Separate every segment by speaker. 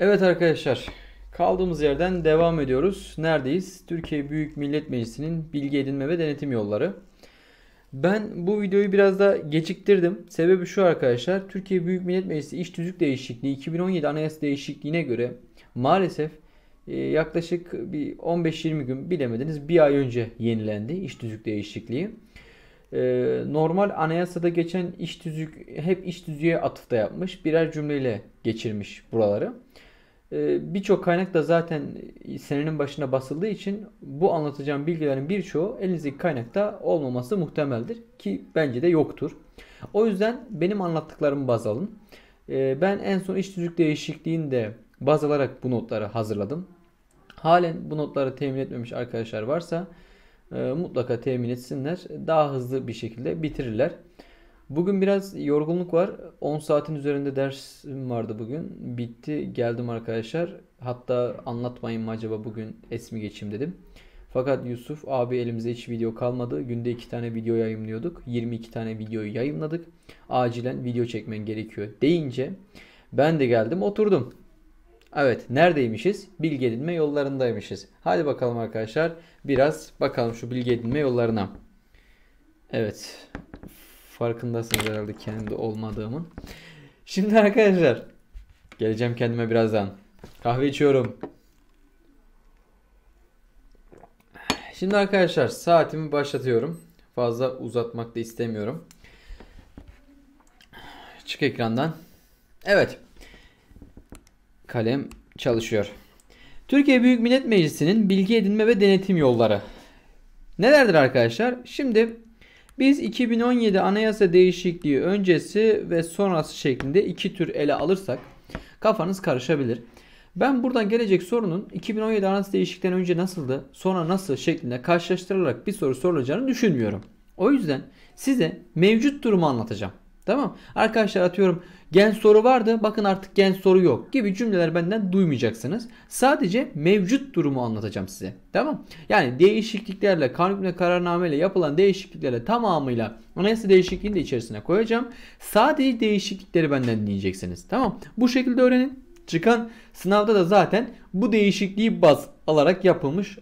Speaker 1: Evet arkadaşlar kaldığımız yerden devam ediyoruz. Neredeyiz? Türkiye Büyük Millet Meclisi'nin bilgi edinme ve denetim yolları. Ben bu videoyu biraz da geciktirdim. Sebebi şu arkadaşlar. Türkiye Büyük Millet Meclisi iş tüzük değişikliği 2017 anayasa değişikliğine göre maalesef e, yaklaşık bir 15-20 gün bilemediniz bir ay önce yenilendi iş tüzük değişikliği. E, normal anayasada geçen iş tüzük hep iş tüzüğe atıfta yapmış birer cümleyle geçirmiş buraları. Ee, birçok kaynak da zaten senenin başına basıldığı için bu anlatacağım bilgilerin birçoğu elinizdeki kaynakta olmaması muhtemeldir. Ki bence de yoktur. O yüzden benim anlattıklarımı baz alın. Ee, ben en son iç tüzük değişikliğini de baz alarak bu notları hazırladım. Halen bu notları temin etmemiş arkadaşlar varsa e, mutlaka temin etsinler. Daha hızlı bir şekilde bitirirler. Bugün biraz yorgunluk var. 10 saatin üzerinde dersim vardı bugün. Bitti. Geldim arkadaşlar. Hatta anlatmayın mı acaba bugün esmi mi geçeyim dedim. Fakat Yusuf abi elimize hiç video kalmadı. Günde 2 tane video yayınlıyorduk. 22 tane videoyu yayınladık. Acilen video çekmen gerekiyor deyince ben de geldim oturdum. Evet neredeymişiz? Bilgi edinme yollarındaymışız. Hadi bakalım arkadaşlar biraz bakalım şu bilgi edinme yollarına. Evet Farkındasınız herhalde kendi olmadığımın. Şimdi arkadaşlar geleceğim kendime birazdan. Kahve içiyorum. Şimdi arkadaşlar saatimi başlatıyorum. Fazla uzatmak da istemiyorum. Çık ekrandan. Evet. Kalem çalışıyor. Türkiye Büyük Millet Meclisi'nin bilgi edinme ve denetim yolları. Nelerdir arkadaşlar? Şimdi biz 2017 anayasa değişikliği öncesi ve sonrası şeklinde iki tür ele alırsak kafanız karışabilir. Ben buradan gelecek sorunun 2017 anayasa değişikliğinden önce nasıldı, sonra nasıl şeklinde karşılaştırılarak bir soru sorulacağını düşünmüyorum. O yüzden size mevcut durumu anlatacağım. Tamam. Arkadaşlar atıyorum gen soru vardı bakın artık gen soru yok gibi cümleler benden duymayacaksınız. Sadece mevcut durumu anlatacağım size. Tamam. Yani değişikliklerle kanun ve kararnameyle yapılan değişikliklerle tamamıyla anayasa değişikliğini de içerisine koyacağım. Sadece değişiklikleri benden dinleyeceksiniz. Tamam. Bu şekilde öğrenin. Çıkan sınavda da zaten bu değişikliği baz alarak yapılmış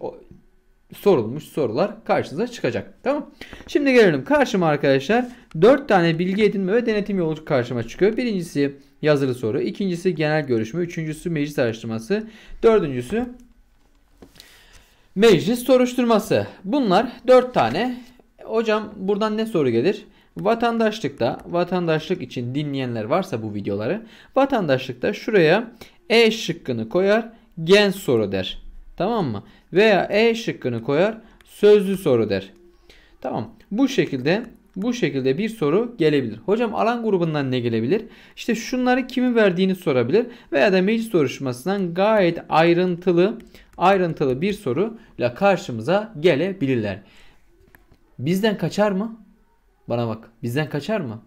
Speaker 1: sorulmuş sorular karşınıza çıkacak. Tamam. Şimdi gelelim karşıma arkadaşlar. 4 tane bilgi edinme ve denetim yolu karşıma çıkıyor. Birincisi yazılı soru. ikincisi genel görüşme. Üçüncüsü meclis araştırması. Dördüncüsü meclis soruşturması. Bunlar 4 tane. Hocam buradan ne soru gelir? Vatandaşlıkta vatandaşlık için dinleyenler varsa bu videoları vatandaşlıkta şuraya E şıkkını koyar gen soru der. Tamam mı? veya E şıkkını koyar sözlü soru der. Tamam. Bu şekilde bu şekilde bir soru gelebilir. Hocam alan grubundan ne gelebilir? İşte şunları kimin verdiğini sorabilir veya da meclis soruşturmasından gayet ayrıntılı ayrıntılı bir soruyla karşımıza gelebilirler. Bizden kaçar mı? Bana bak. Bizden kaçar mı?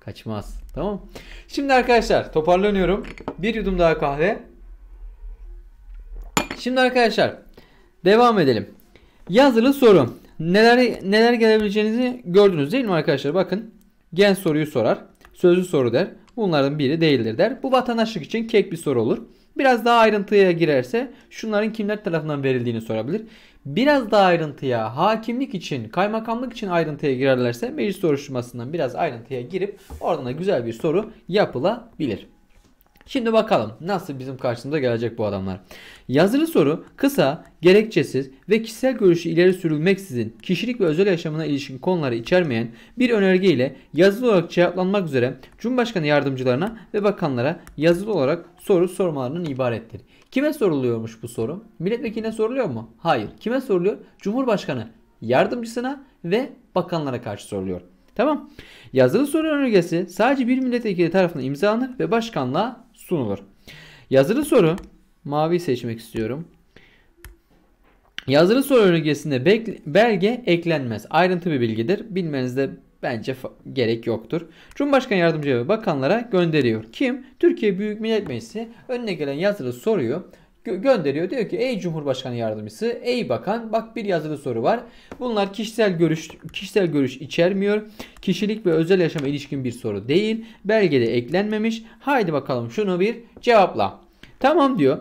Speaker 1: Kaçmaz. Tamam. Şimdi arkadaşlar toparlanıyorum. Bir yudum daha kahve. Şimdi arkadaşlar Devam edelim. Yazılı soru. Neler neler gelebileceğinizi gördünüz değil mi arkadaşlar? Bakın gen soruyu sorar. Sözlü soru der. Bunların biri değildir der. Bu vatandaşlık için kek bir soru olur. Biraz daha ayrıntıya girerse şunların kimler tarafından verildiğini sorabilir. Biraz daha ayrıntıya hakimlik için, kaymakamlık için ayrıntıya girerlerse meclis soruşturmasından biraz ayrıntıya girip oradan da güzel bir soru yapılabilir. Şimdi bakalım nasıl bizim karşımıza gelecek bu adamlar. Yazılı soru kısa, gerekçesiz ve kişisel görüşü ileri sürülmeksizin kişilik ve özel yaşamına ilişkin konuları içermeyen bir önerge ile yazılı olarak cevaplanmak üzere Cumhurbaşkanı yardımcılarına ve bakanlara yazılı olarak soru sormalarının ibarettir. Kime soruluyormuş bu soru? Milletvekiline soruluyor mu? Hayır. Kime soruluyor? Cumhurbaşkanı yardımcısına ve bakanlara karşı soruluyor. Tamam. Yazılı soru önergesi sadece bir milletvekili tarafından imzalanır ve başkanlığa sunulur. Yazılı soru Mavi seçmek istiyorum. Yazılı soru önergesinde belge eklenmez. Ayrıntı bir bilgidir. Bilmenizde bence gerek yoktur. Cumhurbaşkanı yardımcı ve bakanlara gönderiyor. Kim? Türkiye Büyük Millet Meclisi önüne gelen yazılı soruyu gö gönderiyor. Diyor ki ey Cumhurbaşkanı yardımcısı, ey bakan bak bir yazılı soru var. Bunlar kişisel görüş kişisel görüş içermiyor. Kişilik ve özel yaşama ilişkin bir soru değil. Belgede eklenmemiş. Haydi bakalım şunu bir cevapla. Tamam diyor.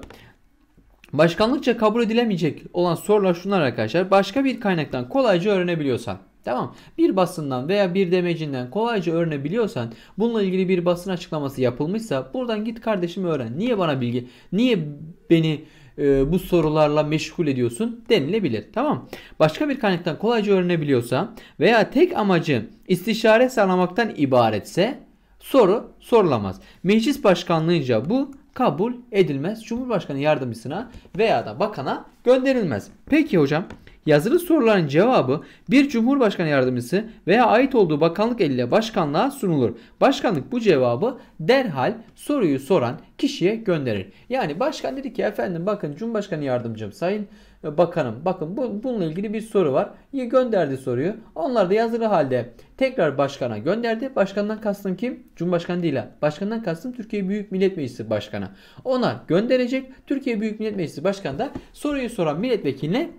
Speaker 1: Başkanlıkça kabul edilemeyecek olan sorular şunlar arkadaşlar. Başka bir kaynaktan kolayca öğrenebiliyorsan. Tamam. Bir basından veya bir demecinden kolayca öğrenebiliyorsan bununla ilgili bir basın açıklaması yapılmışsa buradan git kardeşim öğren. Niye bana bilgi? Niye beni e, bu sorularla meşgul ediyorsun denilebilir. Tamam. Başka bir kaynaktan kolayca öğrenebiliyorsa veya tek amacı istişare sağlamaktan ibaretse soru sorulamaz. Meclis başkanlığınca bu kabul edilmez. Cumhurbaşkanı yardımcısına veya da bakana gönderilmez. Peki hocam Yazılı soruların cevabı bir Cumhurbaşkanı yardımcısı veya ait olduğu bakanlık eliyle başkanlığa sunulur. Başkanlık bu cevabı derhal soruyu soran kişiye gönderir. Yani başkan dedi ki efendim bakın Cumhurbaşkanı yardımcım sayın e, bakanım bakın bu, bununla ilgili bir soru var. Ya gönderdi soruyu. Onlar da yazılı halde tekrar başkana gönderdi. Başkandan kastım kim? Cumhurbaşkanı değil. Başkandan kastım Türkiye Büyük Millet Meclisi Başkanı. Ona gönderecek. Türkiye Büyük Millet Meclisi Başkanı da soruyu soran milletvekiline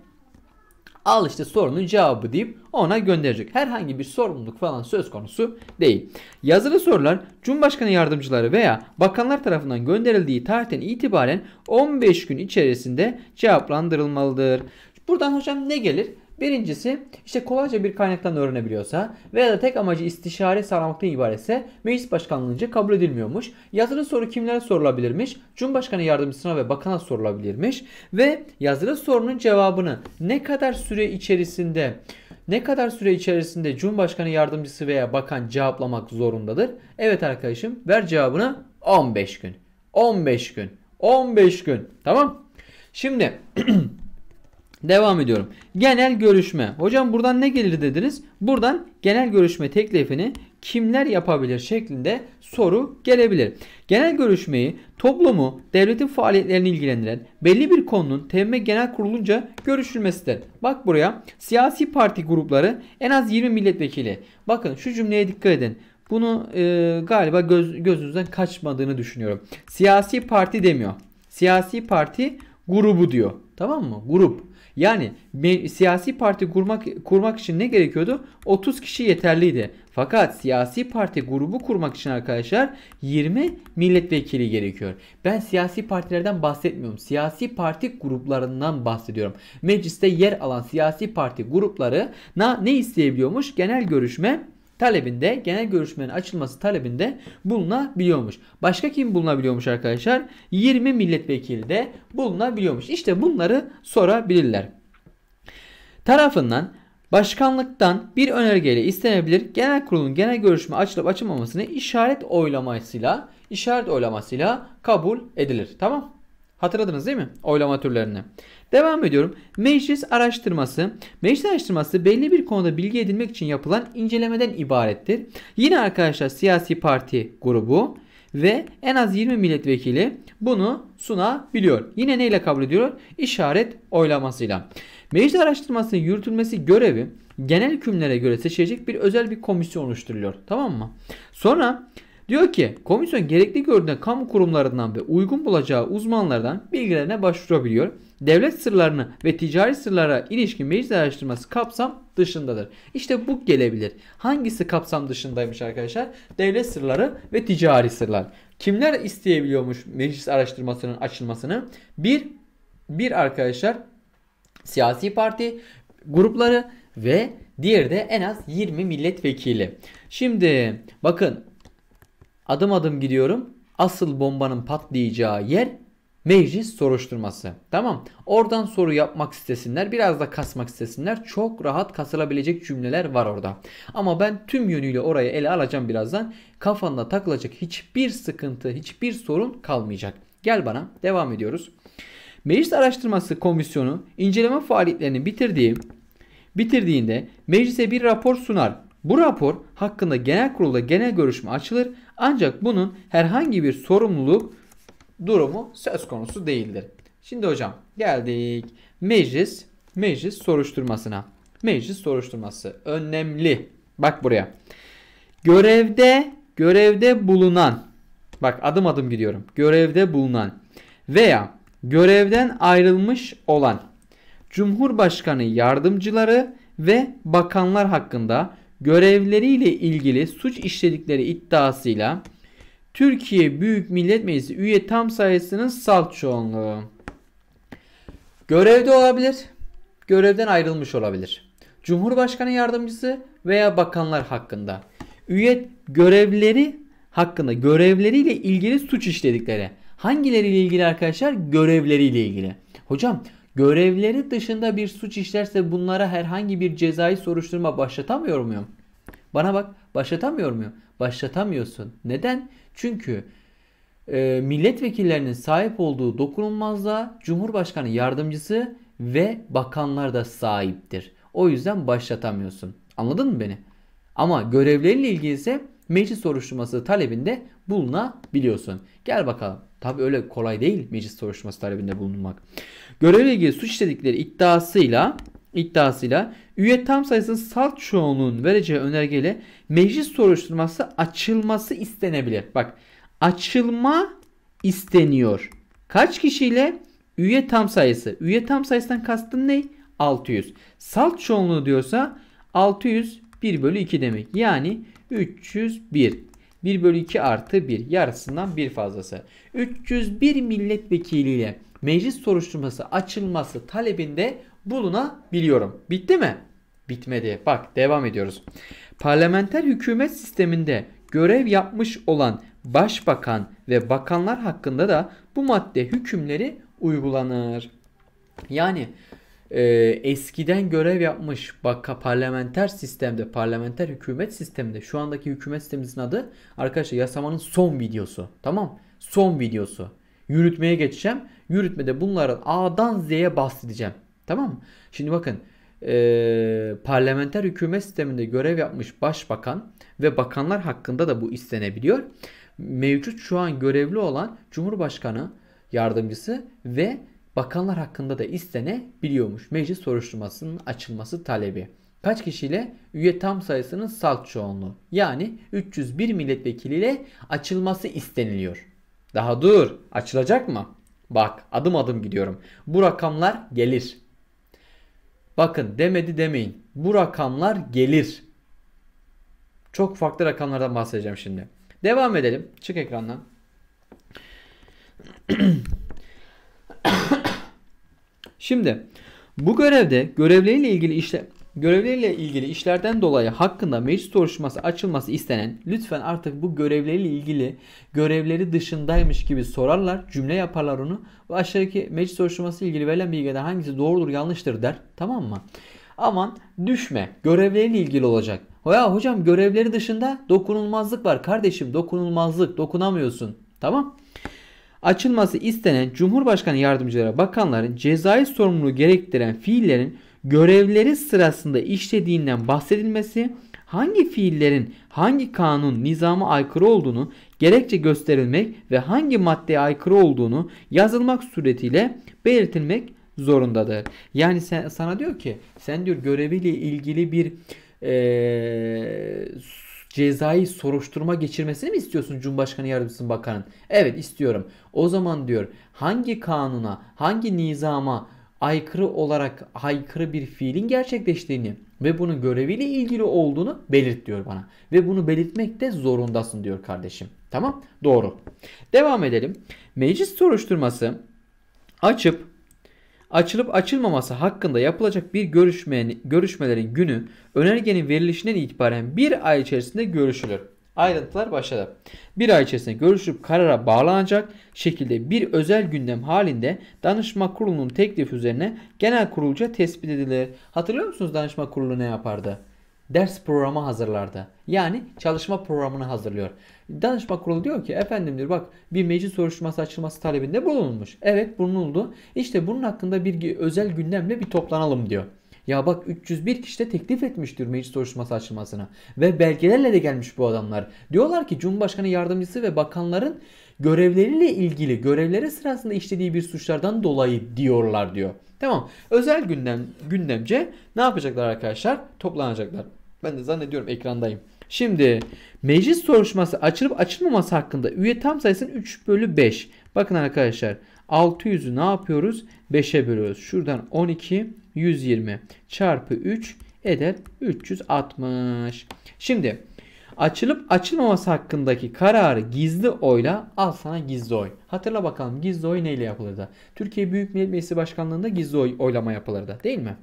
Speaker 1: Al işte sorunun cevabı deyip ona gönderecek. Herhangi bir sorumluluk falan söz konusu değil. Yazılı sorular Cumhurbaşkanı yardımcıları veya bakanlar tarafından gönderildiği tarihten itibaren 15 gün içerisinde cevaplandırılmalıdır. Buradan hocam ne gelir? Birincisi işte kolayca bir kaynaktan öğrenebiliyorsa veya da tek amacı istişare sağlamaktan ibaretse meclis başkanlığınca kabul edilmiyormuş. Yazılı soru kimlere sorulabilirmiş? Cumhurbaşkanı yardımcısına ve bakana sorulabilirmiş. Ve yazılı sorunun cevabını ne kadar süre içerisinde ne kadar süre içerisinde Cumhurbaşkanı yardımcısı veya bakan cevaplamak zorundadır? Evet arkadaşım ver cevabını 15 gün. 15 gün. 15 gün. Tamam. Şimdi Devam ediyorum. Genel görüşme. Hocam buradan ne gelir dediniz? Buradan genel görüşme teklifini kimler yapabilir şeklinde soru gelebilir. Genel görüşmeyi toplumu, devletin faaliyetlerini ilgilendiren belli bir konunun TM Genel Kurulunca görüşülmesidir. Bak buraya siyasi parti grupları en az 20 milletvekili. Bakın şu cümleye dikkat edin. Bunu e, galiba göz, gözünüzden kaçmadığını düşünüyorum. Siyasi parti demiyor. Siyasi parti grubu diyor. Tamam mı? Grup. Yani siyasi parti kurmak, kurmak için ne gerekiyordu? 30 kişi yeterliydi. Fakat siyasi parti grubu kurmak için arkadaşlar 20 milletvekili gerekiyor. Ben siyasi partilerden bahsetmiyorum. Siyasi parti gruplarından bahsediyorum. Mecliste yer alan siyasi parti grupları ne isteyebiliyormuş? Genel görüşme talebinde genel görüşmenin açılması talebinde bulunabiliyormuş. Başka kim bulunabiliyormuş arkadaşlar? 20 milletvekili de bulunabiliyormuş. İşte bunları sorabilirler. Tarafından başkanlıktan bir önergeyle istenebilir. Genel kurulun genel görüşme açılıp açılmamasını işaret oylamasıyla işaret oylamasıyla kabul edilir. Tamam? Hatırladınız değil mi? Oylama türlerini. Devam ediyorum. Meclis araştırması. Meclis araştırması belli bir konuda bilgi edinmek için yapılan incelemeden ibarettir. Yine arkadaşlar siyasi parti grubu ve en az 20 milletvekili bunu sunabiliyor. Yine neyle kabul ediyor? İşaret oylamasıyla. Meclis araştırmasının yürütülmesi görevi genel hükümlere göre seçilecek bir özel bir komisyon oluşturuluyor. Tamam mı? Sonra Diyor ki komisyon gerekli gördüğüne kamu kurumlarından ve uygun bulacağı uzmanlardan bilgilerine başvurabiliyor. Devlet sırlarını ve ticari sırlara ilişkin meclis araştırması kapsam dışındadır. İşte bu gelebilir. Hangisi kapsam dışındaymış arkadaşlar? Devlet sırları ve ticari sırlar. Kimler isteyebiliyormuş meclis araştırmasının açılmasını? Bir, bir arkadaşlar siyasi parti grupları ve diğeri de en az 20 milletvekili. Şimdi bakın Adım adım gidiyorum. Asıl bombanın patlayacağı yer meclis soruşturması. Tamam. Oradan soru yapmak istesinler. Biraz da kasmak istesinler. Çok rahat kasılabilecek cümleler var orada. Ama ben tüm yönüyle orayı ele alacağım birazdan. Kafanda takılacak hiçbir sıkıntı, hiçbir sorun kalmayacak. Gel bana. Devam ediyoruz. Meclis Araştırması Komisyonu inceleme faaliyetlerini bitirdiği bitirdiğinde meclise bir rapor sunar. Bu rapor hakkında genel kurulda genel görüşme açılır ancak bunun herhangi bir sorumluluk durumu söz konusu değildir. Şimdi hocam geldik meclis meclis soruşturmasına. Meclis soruşturması önemli. Bak buraya. Görevde görevde bulunan bak adım adım gidiyorum. Görevde bulunan veya görevden ayrılmış olan Cumhurbaşkanı yardımcıları ve bakanlar hakkında görevleriyle ilgili suç işledikleri iddiasıyla Türkiye Büyük Millet Meclisi üye tam sayısının salt çoğunluğu. Görevde olabilir, görevden ayrılmış olabilir. Cumhurbaşkanı yardımcısı veya bakanlar hakkında. Üye görevleri hakkında görevleriyle ilgili suç işledikleri. Hangileriyle ilgili arkadaşlar? Görevleriyle ilgili. Hocam görevleri dışında bir suç işlerse bunlara herhangi bir cezai soruşturma başlatamıyor muyum? Bana bak başlatamıyor muyum? Başlatamıyorsun. Neden? Çünkü e, milletvekillerinin sahip olduğu dokunulmazlığa Cumhurbaşkanı yardımcısı ve bakanlar da sahiptir. O yüzden başlatamıyorsun. Anladın mı beni? Ama görevleriyle ilgili ise meclis soruşturması talebinde bulunabiliyorsun. Gel bakalım. Tabi öyle kolay değil meclis soruşturması talebinde bulunmak. Görevle ilgili suç işledikleri iddiasıyla iddiasıyla üye tam sayısının salt çoğunluğun vereceği önergeyle meclis soruşturması açılması istenebilir. Bak açılma isteniyor. Kaç kişiyle? Üye tam sayısı. Üye tam sayısından kastın ne? 600. Salt çoğunluğu diyorsa 600 1 bölü 2 demek. Yani 301. 1 bölü 2 artı 1 yarısından bir fazlası. 301 milletvekiliyle meclis soruşturması açılması talebinde bulunabiliyorum. Bitti mi? Bitmedi. Bak devam ediyoruz. Parlamenter hükümet sisteminde görev yapmış olan başbakan ve bakanlar hakkında da bu madde hükümleri uygulanır. Yani e, eskiden görev yapmış bak parlamenter sistemde parlamenter hükümet sisteminde şu andaki hükümet sistemimizin adı arkadaşlar yasamanın son videosu tamam son videosu yürütmeye geçeceğim yürütmede bunların A'dan Z'ye bahsedeceğim tamam mı şimdi bakın e, parlamenter hükümet sisteminde görev yapmış başbakan ve bakanlar hakkında da bu istenebiliyor mevcut şu an görevli olan Cumhurbaşkanı yardımcısı ve bakanlar hakkında da istenebiliyormuş. Meclis soruşturmasının açılması talebi. Kaç kişiyle? Üye tam sayısının salt çoğunluğu. Yani 301 milletvekiliyle açılması isteniliyor. Daha dur. Açılacak mı? Bak adım adım gidiyorum. Bu rakamlar gelir. Bakın demedi demeyin. Bu rakamlar gelir. Çok farklı rakamlardan bahsedeceğim şimdi. Devam edelim. Çık ekrandan. Şimdi bu görevde görevleriyle ilgili işle görevleriyle ilgili işlerden dolayı hakkında meclis soruşturması açılması istenen lütfen artık bu görevleriyle ilgili görevleri dışındaymış gibi sorarlar cümle yaparlar onu ve aşağıdaki meclis soruşturması ile ilgili verilen bilgiden hangisi doğrudur yanlıştır der tamam mı? Aman düşme görevleriyle ilgili olacak. Ya hocam görevleri dışında dokunulmazlık var kardeşim dokunulmazlık dokunamıyorsun tamam açılması istenen Cumhurbaşkanı yardımcıları, bakanların cezai sorumluluğu gerektiren fiillerin görevleri sırasında işlediğinden bahsedilmesi, hangi fiillerin hangi kanun nizama aykırı olduğunu gerekçe gösterilmek ve hangi maddeye aykırı olduğunu yazılmak suretiyle belirtilmek zorundadır. Yani sen, sana diyor ki sen diyor göreviyle ilgili bir ee, cezai soruşturma geçirmesini mi istiyorsun Cumhurbaşkanı Yardımcısı Bakan'ın? Evet istiyorum. O zaman diyor hangi kanuna, hangi nizama aykırı olarak aykırı bir fiilin gerçekleştiğini ve bunun göreviyle ilgili olduğunu belirt diyor bana. Ve bunu belirtmek de zorundasın diyor kardeşim. Tamam? Doğru. Devam edelim. Meclis soruşturması açıp açılıp açılmaması hakkında yapılacak bir görüşmenin, görüşmelerin günü önergenin verilişinden itibaren bir ay içerisinde görüşülür. Ayrıntılar başladı. Bir ay içerisinde görüşüp karara bağlanacak şekilde bir özel gündem halinde danışma kurulunun teklifi üzerine genel kurulca tespit edilir. Hatırlıyor musunuz danışma kurulu ne yapardı? Ders programı hazırlardı. Yani çalışma programını hazırlıyor. Danışma kurulu diyor ki efendim diyor bak bir meclis soruşturması açılması talebinde bulunulmuş. Evet bulunuldu. İşte bunun hakkında bir özel gündemle bir toplanalım diyor. Ya bak 301 kişi de teklif etmiştir meclis soruşturması açılmasına. Ve belgelerle de gelmiş bu adamlar. Diyorlar ki Cumhurbaşkanı yardımcısı ve bakanların görevleriyle ilgili görevleri sırasında işlediği bir suçlardan dolayı diyorlar diyor. Tamam. Özel gündem gündemce ne yapacaklar arkadaşlar? Toplanacaklar. Ben de zannediyorum ekrandayım. Şimdi meclis soruşturması açılıp açılmaması hakkında üye tam sayısının 3 bölü 5. Bakın arkadaşlar 600'ü ne yapıyoruz? 5'e bölüyoruz. Şuradan 12, 120 çarpı 3 eder 360. Şimdi açılıp açılmaması hakkındaki kararı gizli oyla al sana gizli oy. Hatırla bakalım gizli oy neyle yapılırdı? Türkiye Büyük Millet Meclisi Başkanlığı'nda gizli oy oylama yapılırdı değil mi?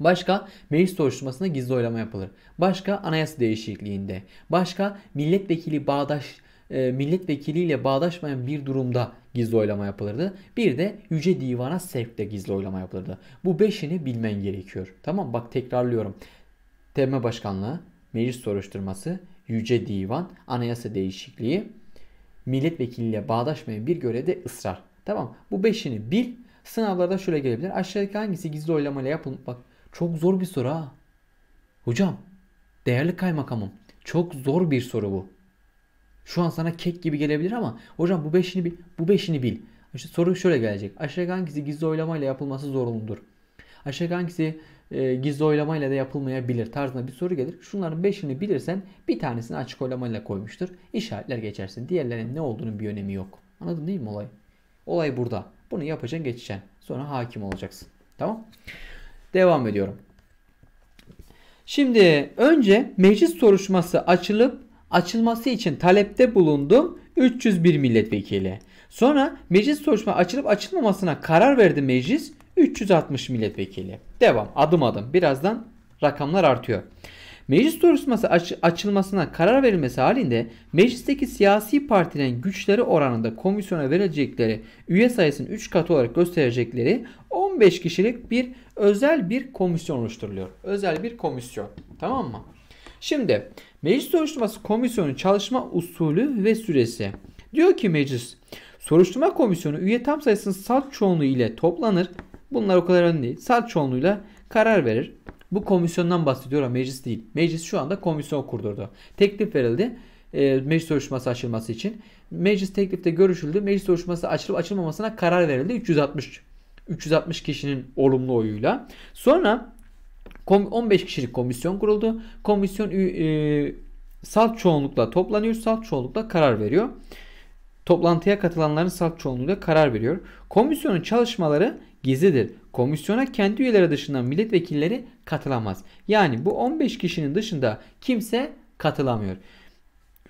Speaker 1: Başka meclis soruşturmasında gizli oylama yapılır. Başka anayasa değişikliğinde. Başka milletvekili bağdaş e, milletvekiliyle bağdaşmayan bir durumda gizli oylama yapılırdı. Bir de Yüce Divan'a sevkle gizli oylama yapılırdı. Bu beşini bilmen gerekiyor. Tamam bak tekrarlıyorum. TM Başkanlığı, meclis soruşturması, Yüce Divan, anayasa değişikliği, milletvekiliyle bağdaşmayan bir görevde ısrar. Tamam bu beşini bil. Sınavlarda şöyle gelebilir. Aşağıdaki hangisi gizli oylamayla yapılmak çok zor bir soru ha. Hocam, değerli kaymakamım, çok zor bir soru bu. Şu an sana kek gibi gelebilir ama hocam bu beşini bil, bu beşini bil. İşte soru şöyle gelecek. Aşağıdaki hangisi gizli oylamayla yapılması zorunludur? Aşağıdaki hangisi e, gizli oylamayla da yapılmayabilir tarzında bir soru gelir. Şunların beşini bilirsen bir tanesini açık oylamayla koymuştur. İşaretler geçersin. Diğerlerinin ne olduğunun bir önemi yok. Anladın değil mi olayı? Olay burada. Bunu yapacaksın geçeceksin. Sonra hakim olacaksın. Tamam. Devam ediyorum. Şimdi önce meclis soruşması açılıp açılması için talepte bulundum 301 milletvekili. Sonra meclis soruşma açılıp açılmamasına karar verdi meclis 360 milletvekili. Devam adım adım birazdan rakamlar artıyor. Meclis soruşması aç açılmasına karar verilmesi halinde meclisteki siyasi partilerin güçleri oranında komisyona verecekleri üye sayısının 3 katı olarak gösterecekleri 15 kişilik bir özel bir komisyon oluşturuluyor. Özel bir komisyon. Tamam mı? Şimdi meclis soruşturması komisyonu çalışma usulü ve süresi. Diyor ki meclis soruşturma komisyonu üye tam sayısının salt çoğunluğu ile toplanır. Bunlar o kadar önemli değil. Salt çoğunluğuyla karar verir. Bu komisyondan bahsediyor ama meclis değil. Meclis şu anda komisyon kurdurdu. Teklif verildi e, meclis soruşturması açılması için. Meclis teklifte görüşüldü. Meclis soruşturması açılıp açılmamasına karar verildi. 360 360 kişinin olumlu oyuyla. Sonra 15 kişilik komisyon kuruldu. Komisyon e, salt çoğunlukla toplanıyor. Salt çoğunlukla karar veriyor. Toplantıya katılanların salt çoğunluğuyla karar veriyor. Komisyonun çalışmaları gizlidir. Komisyona kendi üyeleri dışında milletvekilleri katılamaz. Yani bu 15 kişinin dışında kimse katılamıyor.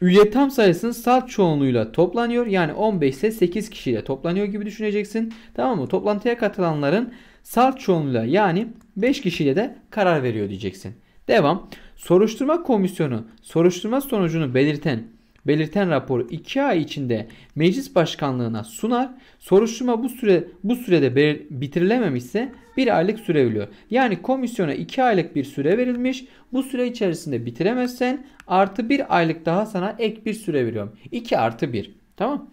Speaker 1: Üye tam sayısının salt çoğunluğuyla toplanıyor. Yani 15 ise 8 kişiyle toplanıyor gibi düşüneceksin. Tamam mı? Toplantıya katılanların salt çoğunluğuyla yani 5 kişiyle de karar veriyor diyeceksin. Devam. Soruşturma komisyonu soruşturma sonucunu belirten belirten raporu 2 ay içinde meclis başkanlığına sunar. Soruşturma bu süre bu sürede bitirilememişse 1 aylık süre veriliyor. Yani komisyona 2 aylık bir süre verilmiş. Bu süre içerisinde bitiremezsen artı 1 aylık daha sana ek bir süre veriyorum. 2 artı 1. Tamam.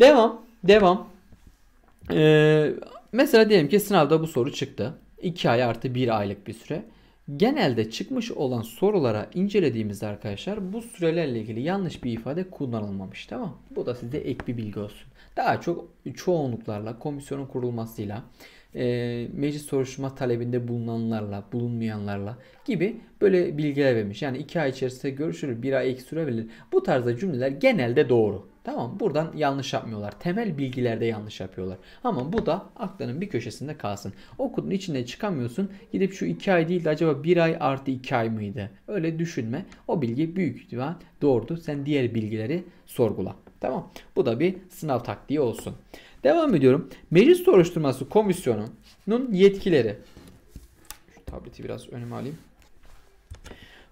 Speaker 1: Devam. Devam. Ee, mesela diyelim ki sınavda bu soru çıktı. 2 ay artı 1 aylık bir süre. Genelde çıkmış olan sorulara incelediğimizde arkadaşlar bu sürelerle ilgili yanlış bir ifade kullanılmamış tamam Bu da size ek bir bilgi olsun. Daha çok çoğunluklarla komisyonun kurulmasıyla e, meclis soruşturma talebinde bulunanlarla, bulunmayanlarla gibi böyle bilgiler vermiş. Yani iki ay içerisinde görüşür, bir ay ek süre Bu tarzda cümleler genelde doğru. Tamam buradan yanlış yapmıyorlar. Temel bilgilerde yanlış yapıyorlar. Ama bu da aklının bir köşesinde kalsın. Okulun içinden çıkamıyorsun. Gidip şu iki ay değil de acaba bir ay artı iki ay mıydı? Öyle düşünme. O bilgi büyük ihtimal doğrudu. Sen diğer bilgileri sorgula. Tamam. Bu da bir sınav taktiği olsun. Devam ediyorum. Meclis soruşturması komisyonunun yetkileri. Şu tableti biraz önüme alayım.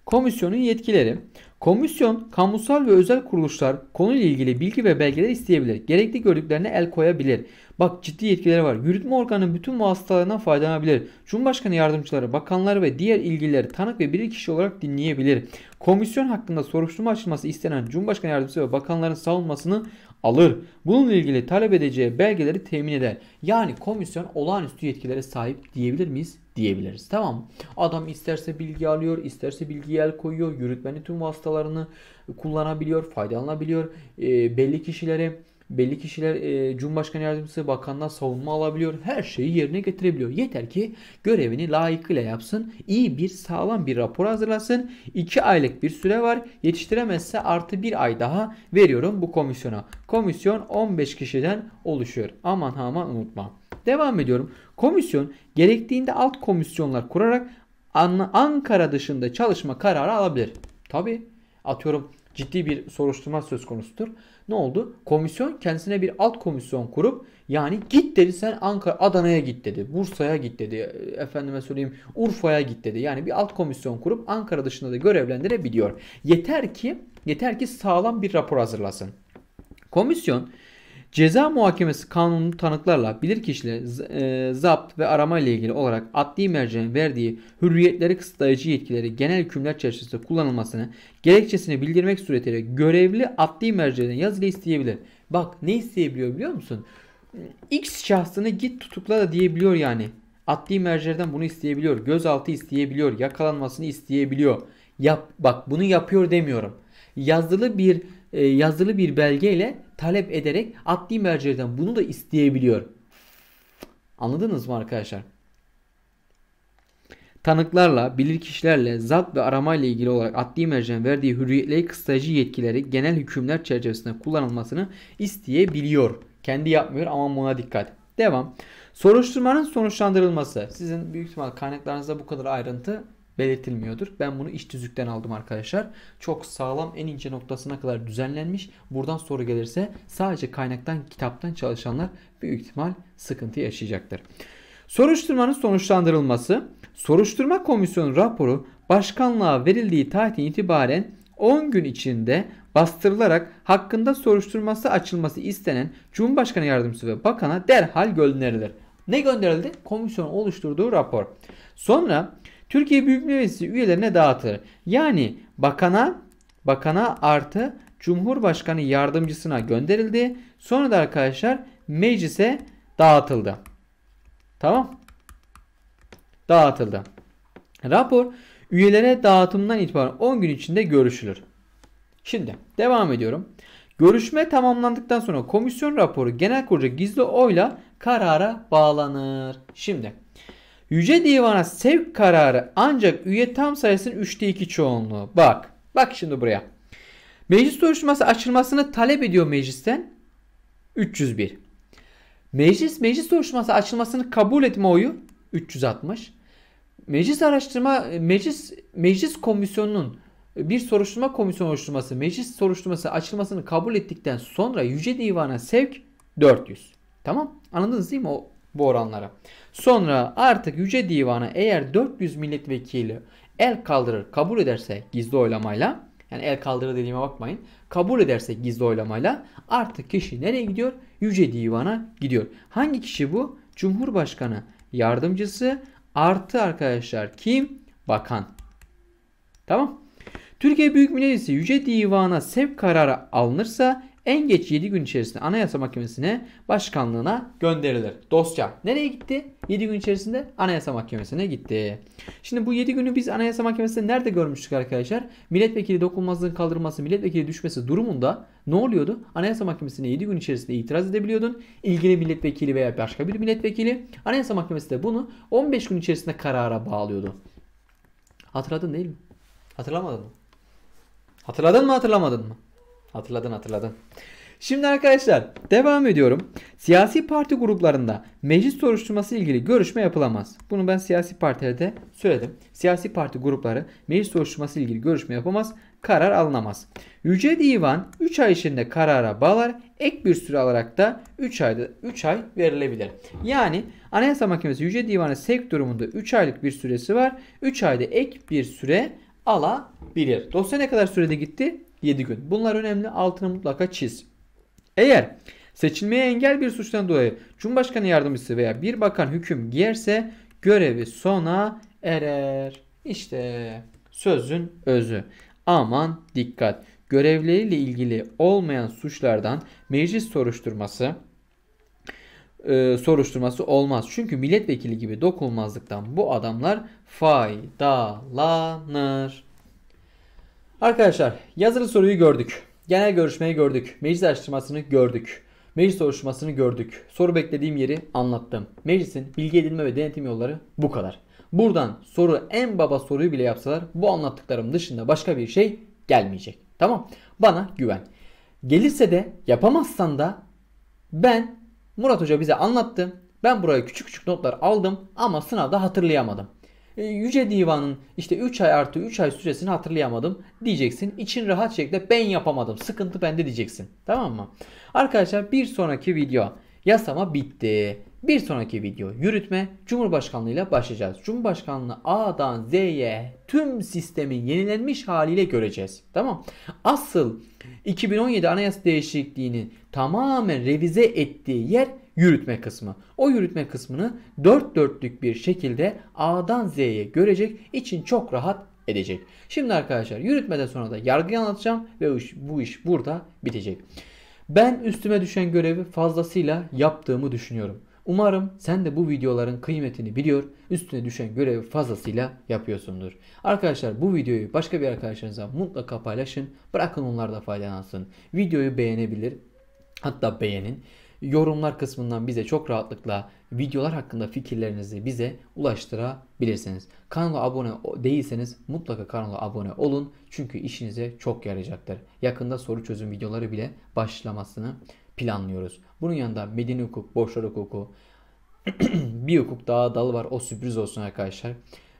Speaker 1: Komisyonun yetkileri. Komisyon, kamusal ve özel kuruluşlar konuyla ilgili bilgi ve belgeler isteyebilir. Gerekli gördüklerine el koyabilir. Bak ciddi yetkileri var. Yürütme organının bütün vasıtalarından faydalanabilir. Cumhurbaşkanı yardımcıları, bakanlar ve diğer ilgilileri tanık ve bilir kişi olarak dinleyebilir. Komisyon hakkında soruşturma açılması istenen Cumhurbaşkanı yardımcısı ve bakanların savunmasını alır. Bununla ilgili talep edeceği belgeleri temin eder. Yani komisyon olağanüstü yetkilere sahip diyebilir miyiz? Diyebiliriz. Tamam Adam isterse bilgi alıyor, isterse bilgiye el koyuyor, yürütmenin tüm vasıtalarını kullanabiliyor, faydalanabiliyor. E, belli kişileri Belli kişiler e, Cumhurbaşkanı Yardımcısı bakandan savunma alabiliyor. Her şeyi yerine getirebiliyor. Yeter ki görevini layıkıyla yapsın. iyi bir sağlam bir rapor hazırlasın. 2 aylık bir süre var. Yetiştiremezse artı bir ay daha veriyorum bu komisyona. Komisyon 15 kişiden oluşuyor. Aman aman unutma. Devam ediyorum. Komisyon gerektiğinde alt komisyonlar kurarak Ankara'da dışında çalışma kararı alabilir. Tabi atıyorum ciddi bir soruşturma söz konusudur. Ne oldu? Komisyon kendisine bir alt komisyon kurup yani git dedi sen Ankara Adana'ya git dedi. Bursa'ya git dedi. Efendime söyleyeyim Urfa'ya git dedi. Yani bir alt komisyon kurup Ankara dışında da görevlendirebiliyor. Yeter ki yeter ki sağlam bir rapor hazırlasın. Komisyon Ceza muhakemesi kanunu tanıklarla bilirkişiler e, zapt ve arama ile ilgili olarak adli merceğin verdiği hürriyetleri kısıtlayıcı yetkileri genel hükümler çerçevesinde kullanılmasını gerekçesini bildirmek suretiyle görevli adli merceğden yazılı isteyebilir. Bak ne isteyebiliyor biliyor musun? X şahsını git tutukla da diyebiliyor yani. Adli mercerden bunu isteyebiliyor. Gözaltı isteyebiliyor. Yakalanmasını isteyebiliyor. Yap, bak bunu yapıyor demiyorum. Yazılı bir e, yazılı bir belgeyle talep ederek adli mercerden bunu da isteyebiliyor. Anladınız mı arkadaşlar? Tanıklarla, bilirkişilerle, zat ve aramayla ilgili olarak adli merceğin verdiği hürriyetleri kısıtlayıcı yetkileri genel hükümler çerçevesinde kullanılmasını isteyebiliyor. Kendi yapmıyor ama buna dikkat. Devam. Soruşturmanın sonuçlandırılması. Sizin büyük ihtimal kaynaklarınızda bu kadar ayrıntı belirtilmiyordur. Ben bunu iş düzlükten aldım arkadaşlar. Çok sağlam en ince noktasına kadar düzenlenmiş. Buradan soru gelirse sadece kaynaktan kitaptan çalışanlar büyük ihtimal sıkıntı yaşayacaktır. Soruşturmanın sonuçlandırılması. Soruşturma komisyonu raporu başkanlığa verildiği tarihten itibaren 10 gün içinde bastırılarak hakkında soruşturması açılması istenen Cumhurbaşkanı Yardımcısı ve Bakan'a derhal gönderilir. Ne gönderildi? Komisyon oluşturduğu rapor. Sonra Türkiye Büyük Millet Meclisi üyelerine dağıtılır. Yani bakana bakana artı Cumhurbaşkanı yardımcısına gönderildi. Sonra da arkadaşlar meclise dağıtıldı. Tamam. Dağıtıldı. Rapor üyelere dağıtımından itibaren 10 gün içinde görüşülür. Şimdi devam ediyorum. Görüşme tamamlandıktan sonra komisyon raporu genel kurulca gizli oyla karara bağlanır. Şimdi Yüce Divan'a sevk kararı ancak üye tam sayısının 3'te 2 çoğunluğu. Bak. Bak şimdi buraya. Meclis soruşturması açılmasını talep ediyor meclisten. 301. Meclis meclis soruşturması açılmasını kabul etme oyu 360. Meclis araştırma meclis meclis komisyonunun bir soruşturma komisyonu oluşturması, meclis soruşturması açılmasını kabul ettikten sonra Yüce Divan'a sevk 400. Tamam? Anladınız değil mi o bu oranlara. Sonra artık Yüce Divan'a eğer 400 milletvekili el kaldırır kabul ederse gizli oylamayla yani el kaldırır dediğime bakmayın. Kabul ederse gizli oylamayla artık kişi nereye gidiyor? Yüce Divan'a gidiyor. Hangi kişi bu? Cumhurbaşkanı yardımcısı artı arkadaşlar kim? Bakan. Tamam. Türkiye Büyük Millet Meclisi Yüce Divan'a sevk kararı alınırsa en geç 7 gün içerisinde Anayasa Mahkemesi'ne başkanlığına gönderilir. Dosya nereye gitti? 7 gün içerisinde Anayasa Mahkemesi'ne gitti. Şimdi bu 7 günü biz Anayasa Mahkemesi'nde nerede görmüştük arkadaşlar? Milletvekili dokunmazlığın kaldırılması, milletvekili düşmesi durumunda ne oluyordu? Anayasa Mahkemesi'ne 7 gün içerisinde itiraz edebiliyordun. İlgili milletvekili veya başka bir milletvekili. Anayasa Mahkemesi de bunu 15 gün içerisinde karara bağlıyordu. Hatırladın değil mi? Hatırlamadın mı? Hatırladın mı hatırlamadın mı? Hatırladın hatırladın. Şimdi arkadaşlar devam ediyorum. Siyasi parti gruplarında meclis soruşturması ilgili görüşme yapılamaz. Bunu ben siyasi partilerde söyledim. Siyasi parti grupları meclis soruşturması ilgili görüşme yapamaz. Karar alınamaz. Yüce Divan 3 ay içinde karara bağlar. Ek bir süre alarak da 3 ayda 3 ay verilebilir. Yani Anayasa Mahkemesi Yüce Divan'ın sevk durumunda 3 aylık bir süresi var. 3 ayda ek bir süre alabilir. Dosya ne kadar sürede gitti? 7 gün. Bunlar önemli. Altını mutlaka çiz. Eğer seçilmeye engel bir suçtan dolayı Cumhurbaşkanı yardımcısı veya bir bakan hüküm giyerse görevi sona erer. İşte sözün özü. Aman dikkat. Görevleriyle ilgili olmayan suçlardan meclis soruşturması e, soruşturması olmaz. Çünkü milletvekili gibi dokunmazlıktan bu adamlar faydalanır. Arkadaşlar yazılı soruyu gördük. Genel görüşmeyi gördük. Meclis araştırmasını gördük. Meclis soruşturmasını gördük. Soru beklediğim yeri anlattım. Meclisin bilgi edinme ve denetim yolları bu kadar. Buradan soru en baba soruyu bile yapsalar bu anlattıklarım dışında başka bir şey gelmeyecek. Tamam? Bana güven. Gelirse de yapamazsan da ben Murat Hoca bize anlattı. Ben buraya küçük küçük notlar aldım ama sınavda hatırlayamadım. E, Yüce Divan'ın işte 3 ay artı 3 ay süresini hatırlayamadım diyeceksin. İçin rahat şekilde ben yapamadım. Sıkıntı bende diyeceksin. Tamam mı? Arkadaşlar bir sonraki video yasama bitti. Bir sonraki video yürütme Cumhurbaşkanlığı ile başlayacağız. Cumhurbaşkanlığı A'dan Z'ye tüm sistemin yenilenmiş haliyle göreceğiz. Tamam. Asıl 2017 anayasa değişikliğinin tamamen revize ettiği yer yürütme kısmı. O yürütme kısmını dört dörtlük bir şekilde A'dan Z'ye görecek için çok rahat edecek. Şimdi arkadaşlar yürütmeden sonra da yargıyı anlatacağım ve bu iş, bu iş burada bitecek. Ben üstüme düşen görevi fazlasıyla yaptığımı düşünüyorum. Umarım sen de bu videoların kıymetini biliyor, üstüne düşen görevi fazlasıyla yapıyorsundur. Arkadaşlar bu videoyu başka bir arkadaşınıza mutlaka paylaşın, bırakın onlar da faydalansın. Videoyu beğenebilir, hatta beğenin yorumlar kısmından bize çok rahatlıkla videolar hakkında fikirlerinizi bize ulaştırabilirsiniz. Kanala abone değilseniz mutlaka kanala abone olun çünkü işinize çok yarayacaktır. Yakında soru çözüm videoları bile başlamasını planlıyoruz. Bunun yanında medeni hukuk, borçlar hukuku, bir hukuk daha dal var o sürpriz olsun arkadaşlar.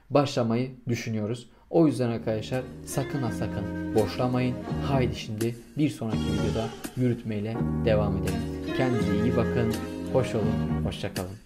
Speaker 1: Başlamayı düşünüyoruz. O yüzden arkadaşlar sakın ha sakın boşlamayın. Haydi şimdi bir sonraki videoda yürütmeyle devam edelim. Kendinize iyi bakın. Hoş olun. Hoşçakalın.